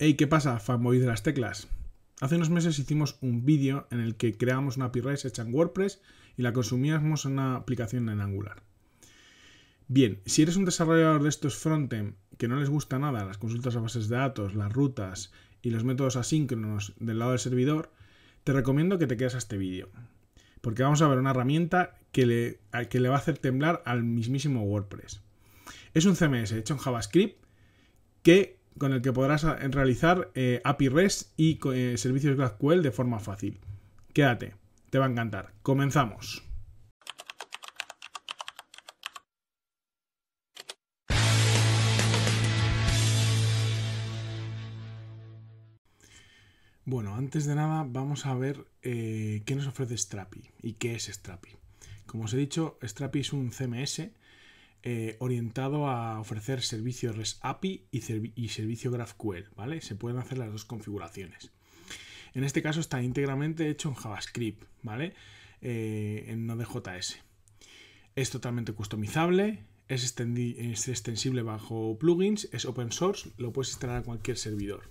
Hey, ¿qué pasa, fanboy de las teclas? Hace unos meses hicimos un vídeo en el que creamos una API REST hecha en WordPress y la consumíamos en una aplicación en Angular. Bien, si eres un desarrollador de estos frontend que no les gusta nada las consultas a bases de datos, las rutas y los métodos asíncronos del lado del servidor, te recomiendo que te quedes a este vídeo. Porque vamos a ver una herramienta que le, que le va a hacer temblar al mismísimo WordPress. Es un CMS hecho en JavaScript que con el que podrás eh, realizar eh, API REST y eh, servicios GraphQL de forma fácil. Quédate, te va a encantar. Comenzamos. Bueno, antes de nada vamos a ver qué nos ofrece Strapi y qué es Strapi. Como os he dicho, Strapi es un CMS eh, orientado a ofrecer servicios REST API y, servicio GraphQL, ¿vale? Se pueden hacer las dos configuraciones. En este caso está íntegramente hecho en JavaScript, ¿vale? Eh, en Node.js. Es totalmente customizable, es, extensible bajo plugins, es open source, lo puedes instalar a cualquier servidor.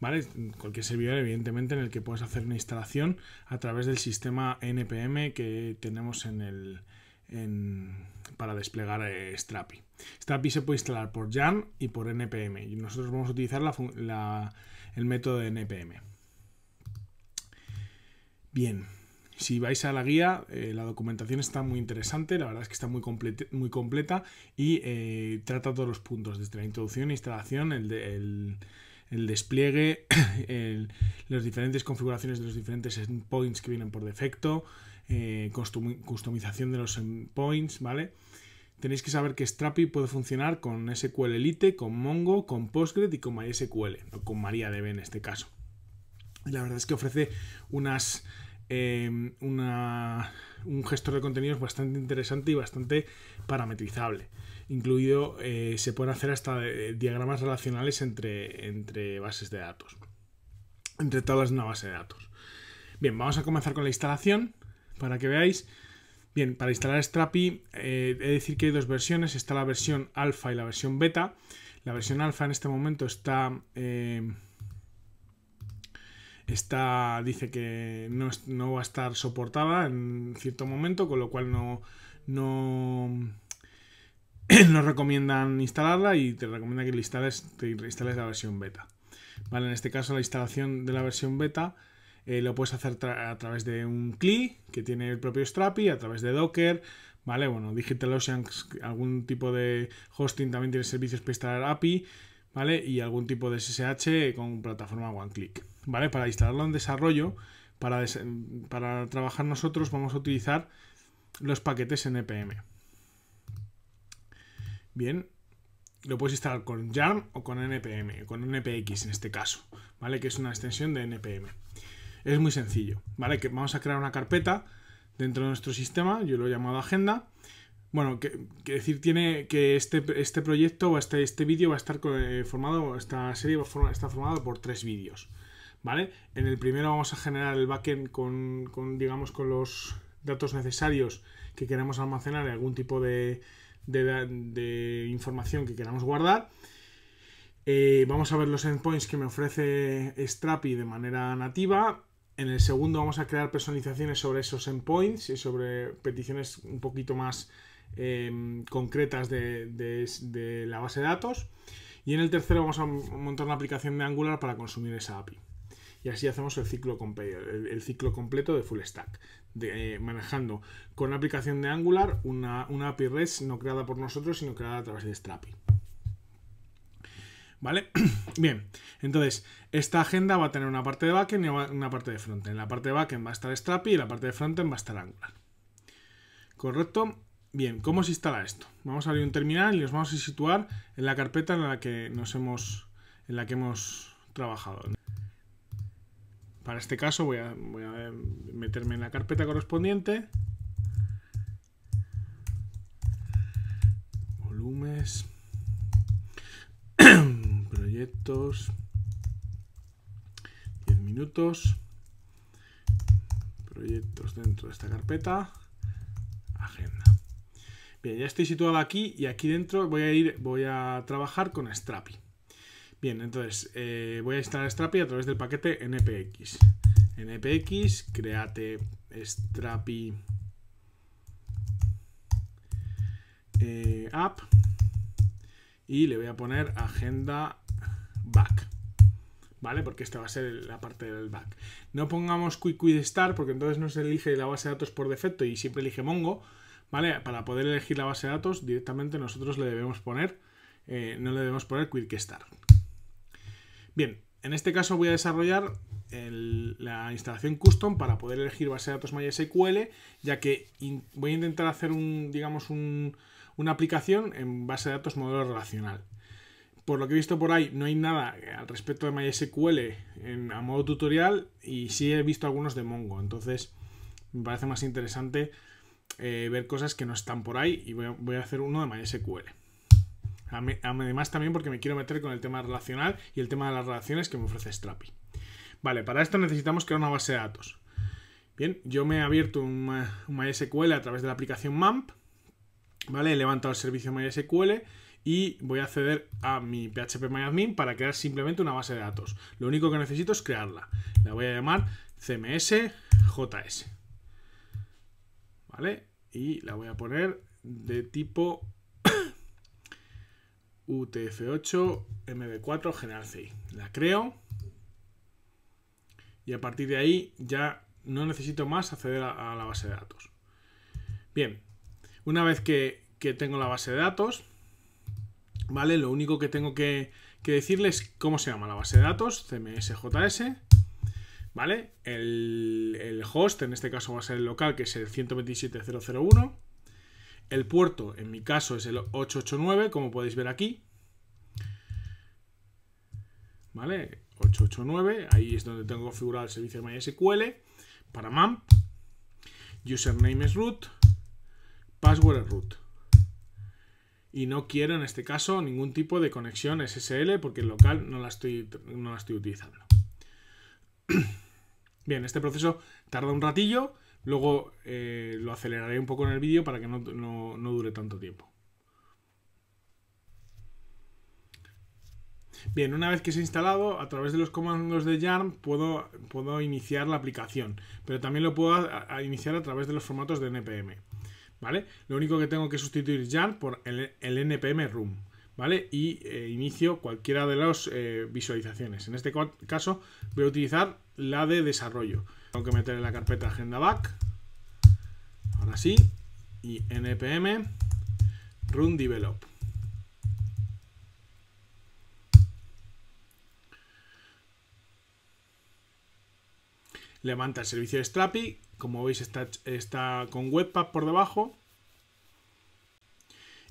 ¿Vale? Cualquier servidor, evidentemente, en el que puedes hacer una instalación a través del sistema NPM que tenemos en el, para desplegar eh, Strapi. Strapi se puede instalar por YARN y por NPM y nosotros vamos a utilizar el método de NPM. Bien, si vais a la guía, eh, la documentación está muy interesante, la verdad es que está muy, completa y eh, trata todos los puntos, desde la introducción, instalación, el, despliegue, las diferentes configuraciones de los diferentes endpoints que vienen por defecto, eh, customización de los endpoints, ¿vale? Tenéis que saber que Strapi puede funcionar con SQL Elite, con Mongo, con Postgres y con MySQL, o con MariaDB en este caso. Y la verdad es que ofrece unas, eh, un gestor de contenidos bastante interesante y bastante parametrizable. Incluido eh, se pueden hacer hasta diagramas relacionales entre, bases de datos, entre todas en una base de datos. Bien, vamos a comenzar con la instalación para que veáis. Bien, para instalar Strapi, eh, he de decir que hay dos versiones, está la versión alfa y la versión beta. La versión alfa en este momento está... Eh, está dice que no, va a estar soportada en cierto momento, con lo cual no, no, recomiendan instalarla y te recomienda que instales, te instales la versión beta. Vale, en este caso la instalación de la versión beta eh, lo puedes hacer a través de un CLI que tiene el propio Strapi, a través de Docker, ¿vale? Bueno, DigitalOcean, algún tipo de hosting también tiene servicios para instalar API, ¿vale? Y algún tipo de SSH con plataforma OneClick, ¿vale? Para instalarlo en desarrollo, para, para trabajar nosotros vamos a utilizar los paquetes NPM. Bien, lo puedes instalar con YARN o con NPM, con NPX en este caso, ¿vale? Que es una extensión de NPM es muy sencillo, ¿vale? Que vamos a crear una carpeta dentro de nuestro sistema, yo lo he llamado agenda. Bueno, que, decir tiene que este, este proyecto o este, este vídeo va a estar eh, formado, esta serie va está formada por tres vídeos, ¿vale? En el primero vamos a generar el backend con, digamos, con los datos necesarios que queremos almacenar y algún tipo de, información que queramos guardar. Eh, vamos a ver los endpoints que me ofrece Strapi de manera nativa en el segundo vamos a crear personalizaciones sobre esos endpoints y sobre peticiones un poquito más em, concretas de, la base de datos. Y en el tercero vamos a montar una aplicación de Angular para consumir esa API. Y así hacemos el ciclo, ciclo completo de Full Stack, de, eh, manejando con la aplicación de Angular una, una API REST no creada por nosotros, sino creada a través de Strapi. ¿Vale? Bien, entonces, esta agenda va a tener una parte de backend y una parte de frontend. En la parte de backend va a estar Strapi y en la parte de frontend va a estar Angular. ¿Correcto? Bien, ¿cómo se instala esto? Vamos a abrir un terminal y nos vamos a situar en la carpeta en la que nos hemos, en la que hemos trabajado. Para este caso voy a, meterme en la carpeta correspondiente. Volúmenes. proyectos, 10 minutos, proyectos dentro de esta carpeta, agenda. Bien, ya estoy situado aquí y aquí dentro voy a ir, voy a trabajar con Strapi. Bien, entonces eh, voy a instalar Strapi a través del paquete npx. npx, create Strapi eh, app y le voy a poner agenda back. ¿Vale? Porque esta va a ser la parte del back. No pongamos quick porque entonces no se elige la base de datos por defecto y siempre elige Mongo. ¿Vale? Para poder elegir la base de datos directamente nosotros le debemos poner, eh, no le debemos poner quick Bien, en este caso voy a desarrollar la instalación custom para poder elegir base de datos MySQL, ya que voy a intentar hacer un, digamos, una aplicación en base de datos modelo relacional por lo que he visto por ahí, no hay nada al respecto de MySQL en, a modo tutorial y sí he visto algunos de Mongo. Entonces, me parece más interesante eh, ver cosas que no están por ahí y voy a, hacer uno de MySQL. Además también porque me quiero meter con el tema relacional y el tema de las relaciones que me ofrece Strapi. Vale, para esto necesitamos crear una base de datos. Bien, yo me he abierto un, MySQL a través de la aplicación MAMP, ¿vale? He levantado el servicio MySQL y voy a acceder a mi phpMyAdmin para crear simplemente una base de datos. Lo único que necesito es crearla. La voy a llamar cmsjs. ¿Vale? Y la voy a poner de tipo UTF8 MD4 General CI. La creo. Y a partir de ahí ya no necesito más acceder a, la base de datos. Bien, una vez que tengo la base de datos, ¿Vale? Lo único que tengo que, que decirles cómo se llama la base de datos, CMSJS. ¿Vale? El, host, en este caso va a ser el local, que es el 127.0.0.1. El puerto, en mi caso, es el 889, como podéis ver aquí. ¿Vale? 889, ahí es donde tengo configurado el servicio de MySQL para MAMP. Username es root, password es root y no quiero en este caso ningún tipo de conexión SSL porque el local no la estoy, no la estoy utilizando. Bien, este proceso tarda un ratillo, luego eh, lo aceleraré un poco en el vídeo para que no, dure tanto tiempo. Bien, una vez que se ha instalado, a través de los comandos de YARN puedo, puedo iniciar la aplicación, pero también lo puedo iniciar a través de los formatos de NPM. Lo único que tengo que sustituir ya por el, npm room, ¿vale? Y eh, inicio cualquiera de las eh, visualizaciones. En este caso voy a utilizar la de desarrollo. Tengo que meter en la carpeta agenda back, ahora sí, y npm run develop. Levanta el servicio de Strapi como veis está, está con Webpack por debajo.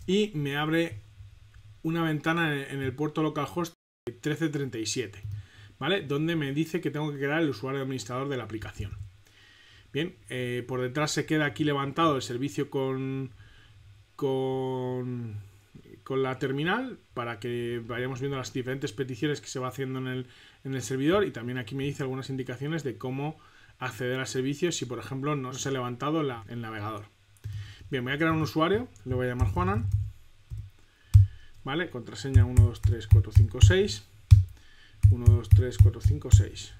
Y me abre una ventana en, el puerto localhost 1337, ¿vale? Donde me dice que tengo que crear el usuario administrador de la aplicación. Bien, eh, por detrás se queda aquí levantado el servicio con, con, con, la terminal para que vayamos viendo las diferentes peticiones que se va haciendo en el, en el servidor y también aquí me dice algunas indicaciones de cómo acceder al servicio si, por ejemplo, no se ha levantado el navegador. Bien, voy a crear un usuario, le voy a llamar Juanan. ¿Vale? Contraseña 123456. 123456.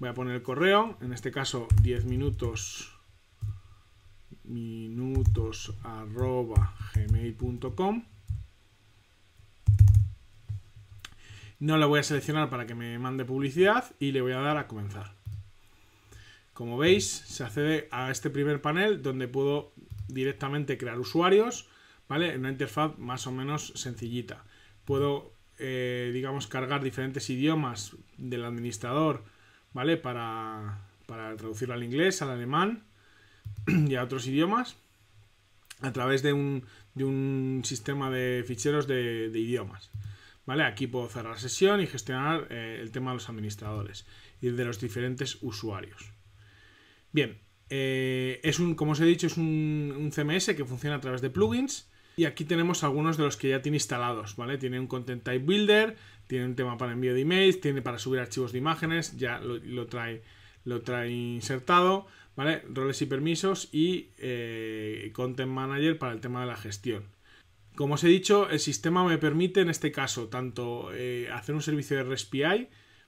Voy a poner el correo, en este caso 10 minutos minutos arroba gmail.com no la voy a seleccionar para que me mande publicidad y le voy a dar a comenzar como veis, se accede a este primer panel donde puedo directamente crear usuarios, ¿vale? En una interfaz más o menos sencillita. Puedo, eh, digamos, cargar diferentes idiomas del administrador, ¿vale? Para, para traducirlo al inglés, al alemán y a otros idiomas a través de un, sistema de ficheros de, idiomas. ¿Vale? Aquí puedo cerrar sesión y gestionar eh, el tema de los administradores y de los diferentes usuarios. Bien, eh, es un, como os he dicho, es un, CMS que funciona a través de plugins. Y aquí tenemos algunos de los que ya tiene instalados, ¿vale? Tiene un Content Type Builder, tiene un tema para envío de emails, tiene para subir archivos de imágenes, ya lo, trae, lo trae insertado, ¿vale? Roles y permisos y eh, Content Manager para el tema de la gestión. Como os he dicho, el sistema me permite en este caso tanto eh, hacer un servicio de respi,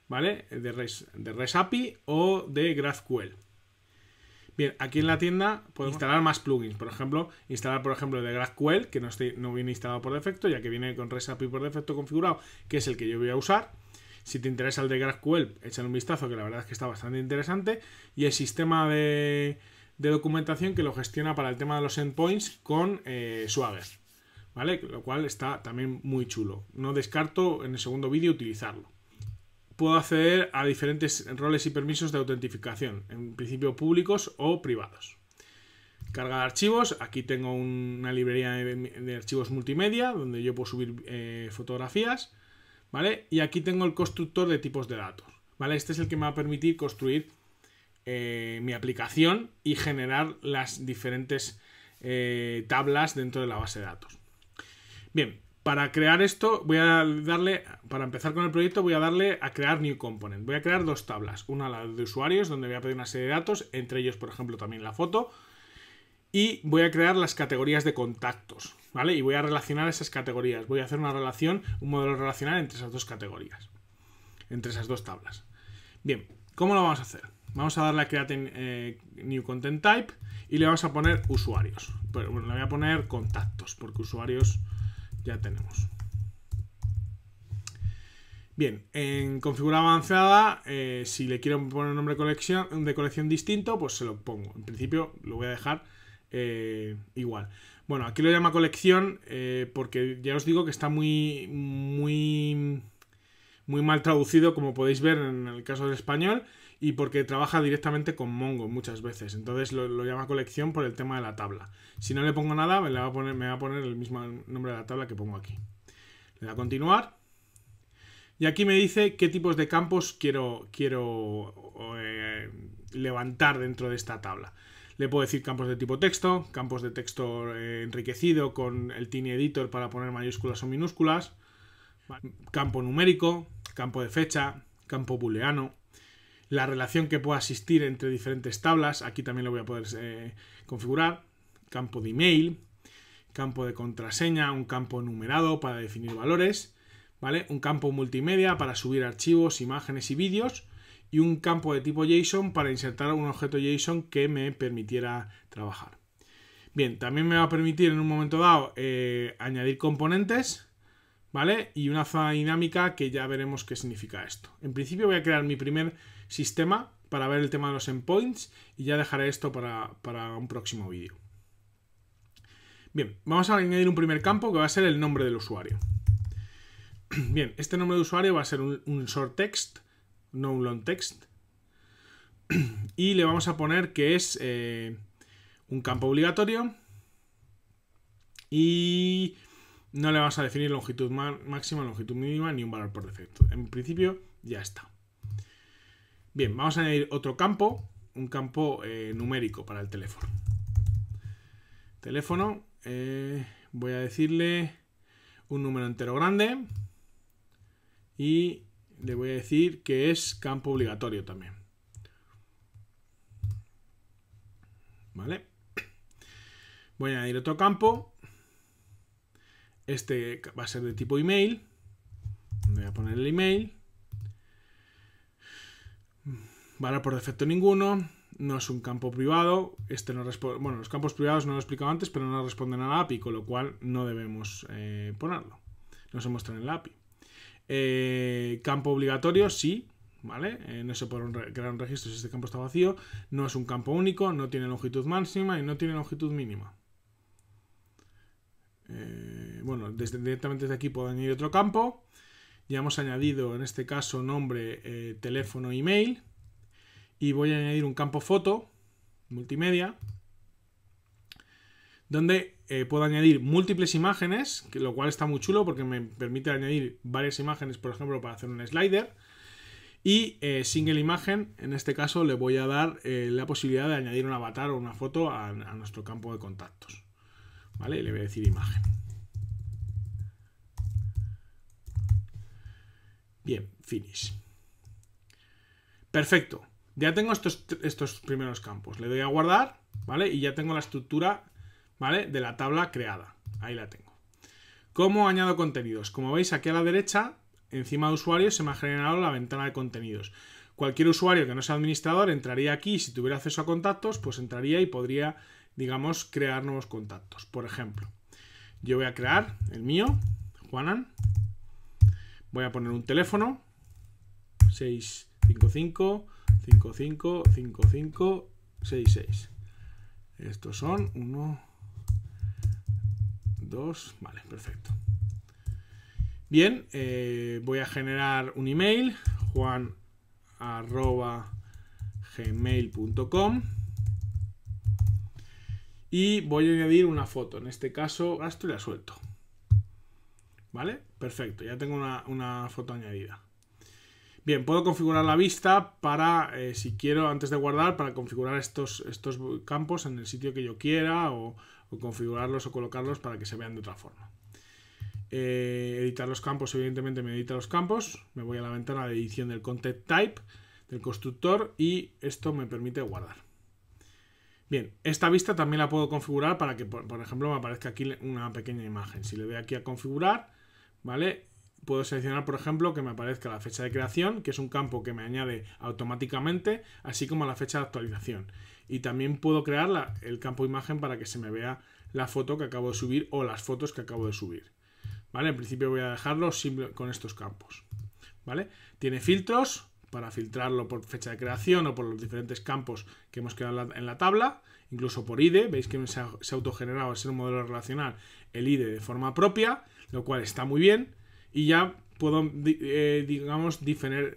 ¿vale? De de REST API o de GraphQL. Bien, aquí en la tienda podemos instalar más plugins. Por ejemplo, instalar, por ejemplo, el de GraphQL, que no, estoy, no viene instalado por defecto, ya que viene con Resapi por defecto configurado, que es el que yo voy a usar. Si te interesa el de GraphQL, échale un vistazo, que la verdad es que está bastante interesante. Y el sistema de, documentación que lo gestiona para el tema de los endpoints con eh, Swagger. ¿Vale? Lo cual está también muy chulo. No descarto en el segundo vídeo utilizarlo puedo acceder a diferentes roles y permisos de autentificación, en principio públicos o privados. Carga de archivos, aquí tengo una librería de, archivos multimedia donde yo puedo subir eh, fotografías, ¿vale? Y aquí tengo el constructor de tipos de datos, ¿vale? Este es el que me va a permitir construir eh, mi aplicación y generar las diferentes eh, tablas dentro de la base de datos. Bien, para crear esto, voy a darle, para empezar con el proyecto, voy a darle a crear new component. Voy a crear dos tablas. Una la de usuarios, donde voy a pedir una serie de datos, entre ellos, por ejemplo, también la foto. Y voy a crear las categorías de contactos, ¿vale? Y voy a relacionar esas categorías. Voy a hacer una relación, un modelo relacional entre esas dos categorías, entre esas dos tablas. Bien, ¿cómo lo vamos a hacer? Vamos a darle a create eh, new content type y le vamos a poner usuarios. Pero bueno, le voy a poner contactos, porque usuarios ya tenemos. Bien, en configuración avanzada, eh, si le quiero poner un nombre de colección, de colección distinto, pues se lo pongo. En principio lo voy a dejar eh, igual. Bueno, aquí lo llama colección eh, porque ya os digo que está muy, muy, muy mal traducido, como podéis ver en el caso del español y porque trabaja directamente con Mongo muchas veces. Entonces lo, llama colección por el tema de la tabla. Si no le pongo nada, me, va, a poner, el mismo nombre de la tabla que pongo aquí. Le da a continuar. Y aquí me dice qué tipos de campos quiero, quiero eh, levantar dentro de esta tabla. Le puedo decir campos de tipo texto, campos de texto eh, enriquecido con el Tiny Editor para poner mayúsculas o minúsculas, campo numérico, campo de fecha, campo booleano, la relación que pueda existir entre diferentes tablas, aquí también lo voy a poder eh, configurar, campo de email, campo de contraseña, un campo numerado para definir valores, ¿vale? Un campo multimedia para subir archivos, imágenes y vídeos y un campo de tipo JSON para insertar un objeto JSON que me permitiera trabajar. Bien, también me va a permitir en un momento dado eh, añadir componentes, ¿vale? Y una zona dinámica que ya veremos qué significa esto. En principio voy a crear mi primer sistema para ver el tema de los endpoints y ya dejaré esto para, un próximo vídeo. Bien, vamos a añadir un primer campo que va a ser el nombre del usuario. Bien, este nombre de usuario va a ser un, short text, no un long text. Y le vamos a poner que es eh, un campo obligatorio. Y no le vamos a definir longitud máxima, longitud mínima ni un valor por defecto. En principio ya está. Bien, vamos a añadir otro campo, un campo eh, numérico para el teléfono. Teléfono, eh, voy a decirle un número entero grande y le voy a decir que es campo obligatorio también. ¿Vale? Voy a añadir otro campo. Este va a ser de tipo email. Voy a poner el email por defecto ninguno, no es un campo privado, este no responde, bueno, los campos privados no lo he explicado antes, pero no responden a la API, con lo cual no debemos eh, ponerlo, no se muestra en la API. Eh, campo obligatorio, sí, ¿vale? Eh, no se puede crear un registro si este campo está vacío, no es un campo único, no tiene longitud máxima y no tiene longitud mínima. bueno, desde, directamente desde aquí puedo añadir otro campo, ya hemos añadido en este caso nombre, teléfono, email, y voy a añadir un campo foto, multimedia, donde eh, puedo añadir múltiples imágenes, que lo cual está muy chulo porque me permite añadir varias imágenes, por ejemplo, para hacer un slider. Y eh, single imagen, en este caso, le voy a dar eh, la posibilidad de añadir un avatar o una foto a, nuestro campo de contactos. ¿Vale? le voy a decir imagen. Bien, finish. Perfecto. Ya tengo estos, primeros campos. Le doy a guardar, ¿vale? Y ya tengo la estructura, ¿vale? De la tabla creada. Ahí la tengo. ¿Cómo añado contenidos? Como veis, aquí a la derecha, encima de usuarios, se me ha generado la ventana de contenidos. Cualquier usuario que no sea administrador entraría aquí y si tuviera acceso a contactos, pues entraría y podría, digamos, crear nuevos contactos. Por ejemplo, yo voy a crear el mío, Juanan. Voy a poner un teléfono, 655 5, 5, 5, Estos son 1, 2, vale, perfecto. Bien, voy a generar un email, juan gmail.com y voy a añadir una foto, en este caso gasto y la suelto. ¿Vale? Perfecto, ya tengo una foto añadida. Bien, puedo configurar la vista para, eh, si quiero, antes de guardar, para configurar estos, estos campos en el sitio que yo quiera o, configurarlos o colocarlos para que se vean de otra forma. Eh, editar los campos, evidentemente me edita los campos. Me voy a la ventana de edición del content type, del constructor, y esto me permite guardar. Bien, esta vista también la puedo configurar para que, por, por ejemplo, me aparezca aquí una pequeña imagen. Si le doy aquí a configurar, ¿vale? puedo seleccionar, por ejemplo, que me aparezca la fecha de creación, que es un campo que me añade automáticamente, así como la fecha de actualización. Y también puedo crear el campo imagen para que se me vea la foto que acabo de subir o las fotos que acabo de subir. ¿Vale? En principio voy a dejarlo con estos campos. ¿Vale? Tiene filtros para filtrarlo por fecha de creación o por los diferentes campos que hemos creado en la, tabla, incluso por ID. E. Veis que se ha, autogenerado al ser un modelo relacional el ID e de forma propia, lo cual está muy bien y ya puedo, eh, digamos, definir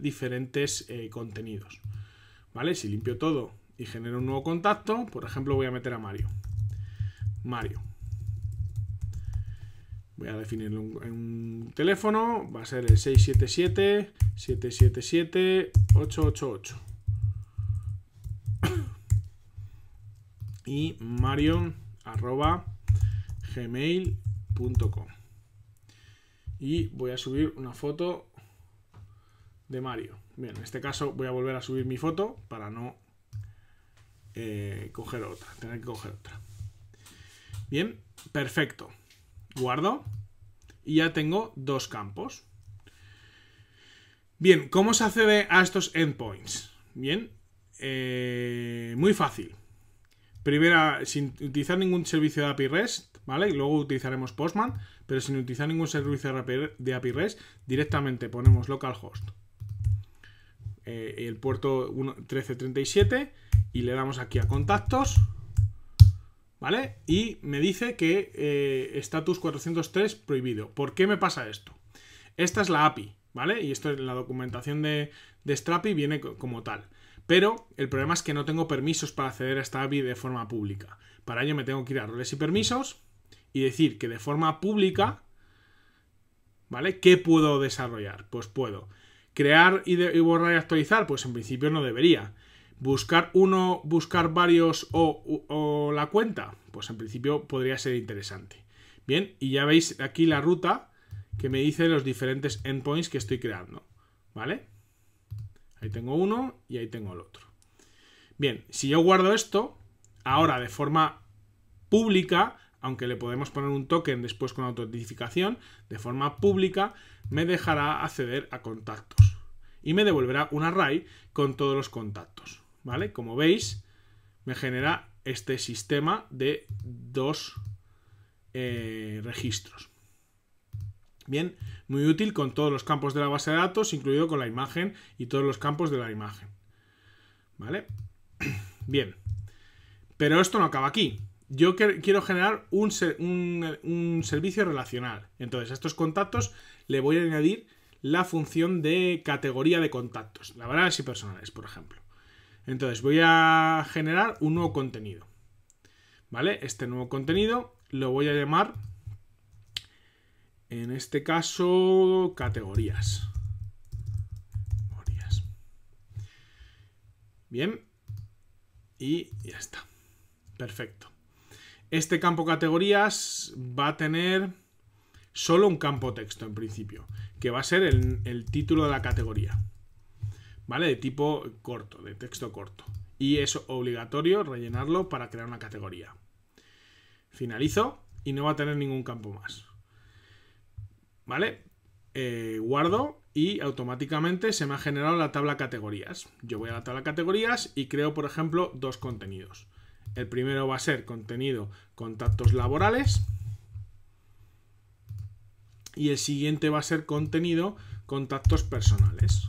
diferentes eh, contenidos. ¿Vale? Si limpio todo y genero un nuevo contacto, por ejemplo, voy a meter a Mario. Mario. Voy a definirle en un teléfono, va a ser el 677 777 888. y Mario@gmail.com y voy a subir una foto de Mario. Bien, en este caso voy a volver a subir mi foto para no eh, coger otra, tener que coger otra. Bien, perfecto. Guardo y ya tengo dos campos. Bien, ¿cómo se accede a estos endpoints? Bien, eh, muy fácil. Primera, sin utilizar ningún servicio de API REST, ¿vale? Y luego utilizaremos Postman, pero sin utilizar ningún servicio de API REST, directamente ponemos localhost, eh, el puerto 1337 y le damos aquí a contactos, ¿vale? Y me dice que eh, status 403 prohibido. ¿Por qué me pasa esto? Esta es la API, ¿vale? Y esto es la documentación de, de Strapi viene como tal. Pero el problema es que no tengo permisos para acceder a esta API de forma pública. Para ello me tengo que ir a roles y permisos y decir que de forma pública, ¿vale? ¿Qué puedo desarrollar? Pues puedo. Crear y, borrar y actualizar, pues en principio no debería. Buscar uno, buscar varios o, o la cuenta, pues en principio podría ser interesante. Bien, y ya veis aquí la ruta que me dice los diferentes endpoints que estoy creando, ¿vale? Ahí tengo uno y ahí tengo el otro. Bien, si yo guardo esto, ahora de forma pública, aunque le podemos poner un token después con autentificación, de forma pública, me dejará acceder a contactos. Y me devolverá un array con todos los contactos. ¿Vale? Como veis, me genera este sistema de dos eh, registros. Bien, muy útil con todos los campos de la base de datos, incluido con la imagen y todos los campos de la imagen. ¿Vale? Bien. Pero esto no acaba aquí yo quiero generar un, servicio relacional. Entonces, a estos contactos le voy a añadir la función de categoría de contactos, laborales y personales, por ejemplo. Entonces, voy a generar un nuevo contenido. ¿Vale? Este nuevo contenido lo voy a llamar, en este caso, Categorías. Bien. Y ya está. Perfecto. Este campo categorías va a tener solo un campo texto en principio, que va a ser el, título de la categoría. ¿Vale? De tipo corto, de texto corto. Y es obligatorio rellenarlo para crear una categoría. Finalizo y no va a tener ningún campo más. ¿Vale? Eh, guardo y automáticamente se me ha generado la tabla categorías. Yo voy a la tabla categorías y creo, por ejemplo, dos contenidos. El primero va a ser contenido contactos laborales. Y el siguiente va a ser contenido contactos personales.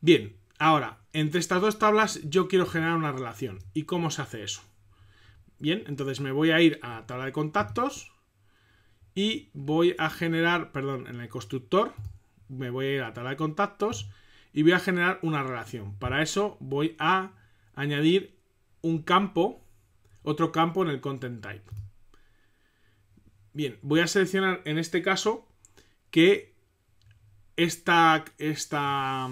Bien, ahora, entre estas dos tablas yo quiero generar una relación. ¿Y cómo se hace eso? Bien, entonces me voy a ir a la tabla de contactos y voy a generar, perdón, en el constructor, me voy a ir a la tabla de contactos y voy a generar una relación. Para eso voy a añadir un campo, otro campo en el content type. Bien, voy a seleccionar en este caso que esta, esta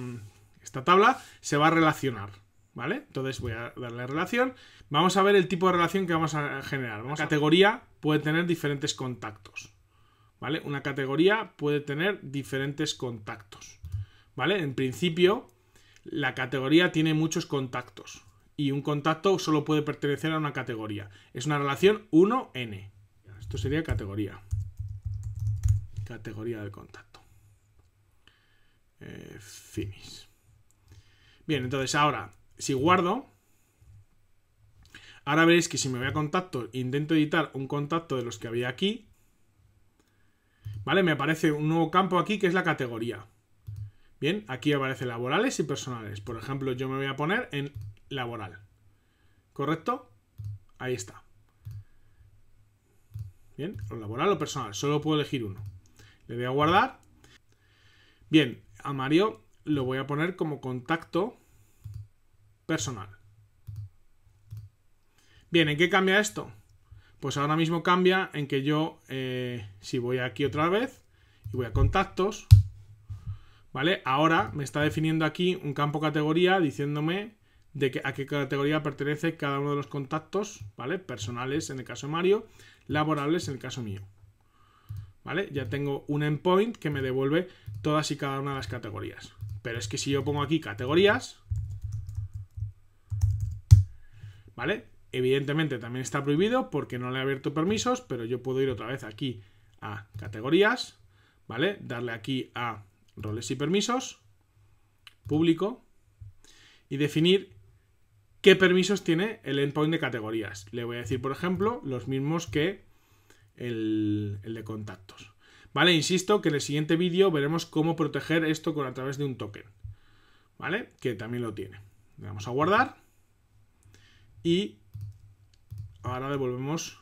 tabla se va a relacionar. ¿Vale? Entonces voy a darle relación. Vamos a ver el tipo de relación que vamos a generar. una categoría puede tener diferentes contactos. ¿Vale? Una categoría puede tener diferentes contactos. ¿vale? En principio, la categoría tiene muchos contactos y un contacto solo puede pertenecer a una categoría. Es una relación 1n. Esto sería categoría. Categoría del contacto. Eh, finis Bien, entonces ahora, si guardo, ahora veréis que si me voy a contacto, intento editar un contacto de los que había aquí, ¿vale? Me aparece un nuevo campo aquí que es la categoría. Bien, aquí aparece laborales y personales. Por ejemplo, yo me voy a poner en laboral. ¿Correcto? Ahí está. Bien, o laboral o personal. Solo puedo elegir uno. Le voy a guardar. Bien, a Mario lo voy a poner como contacto personal. Bien, ¿en qué cambia esto? Pues ahora mismo cambia en que yo, eh, si voy aquí otra vez y voy a contactos, ¿vale? Ahora me está definiendo aquí un campo categoría diciéndome a qué categoría pertenece cada uno de los contactos, ¿vale? Personales en el caso de Mario, laborables en el caso mío. ¿Vale? Ya tengo un endpoint que me devuelve todas y cada una de las categorías. Pero es que si yo pongo aquí categorías, ¿vale? Evidentemente también está prohibido porque no le he abierto permisos, pero yo puedo ir otra vez aquí a categorías, ¿vale? Darle aquí a roles y permisos, público, y definir qué permisos tiene el endpoint de categorías. Le voy a decir, por ejemplo, los mismos que el, de contactos. ¿Vale? Insisto que en el siguiente vídeo veremos cómo proteger esto a través de un token. ¿Vale? Que también lo tiene. Le damos a guardar. Y ahora devolvemos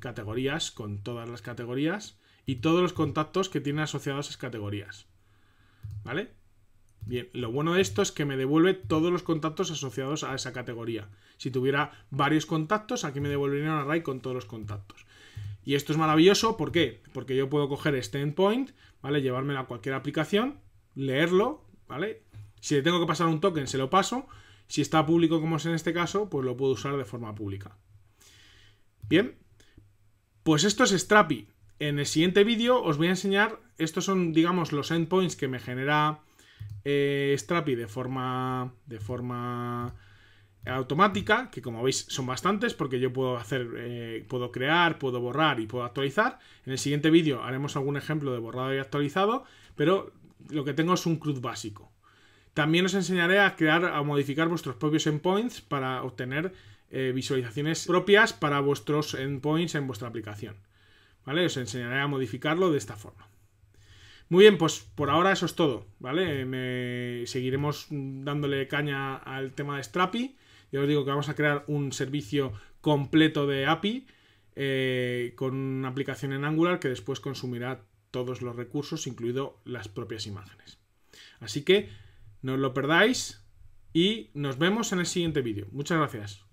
categorías con todas las categorías y todos los contactos que tienen asociados a esas categorías. ¿Vale? Bien, lo bueno de esto es que me devuelve todos los contactos asociados a esa categoría. Si tuviera varios contactos, aquí me devolvería un array con todos los contactos. Y esto es maravilloso, ¿por qué? Porque yo puedo coger este endpoint, ¿vale? Llevármelo a cualquier aplicación, leerlo, ¿vale? Si le tengo que pasar un token, se lo paso. Si está público, como es en este caso, pues lo puedo usar de forma pública. Bien, pues esto es Strapi. En el siguiente vídeo os voy a enseñar, estos son digamos los endpoints que me genera eh, Strapi de forma, de forma automática, que como veis son bastantes porque yo puedo hacer, eh, puedo crear, puedo borrar y puedo actualizar. En el siguiente vídeo haremos algún ejemplo de borrado y actualizado, pero lo que tengo es un CRUD básico. También os enseñaré a crear, a modificar vuestros propios endpoints para obtener eh, visualizaciones propias para vuestros endpoints en vuestra aplicación. Os enseñaré a modificarlo de esta forma. Muy bien, pues por ahora eso es todo, ¿vale? Me... Seguiremos dándole caña al tema de Strapi. Ya os digo que vamos a crear un servicio completo de API eh, con una aplicación en Angular que después consumirá todos los recursos, incluido las propias imágenes. Así que no os lo perdáis y nos vemos en el siguiente vídeo. Muchas gracias.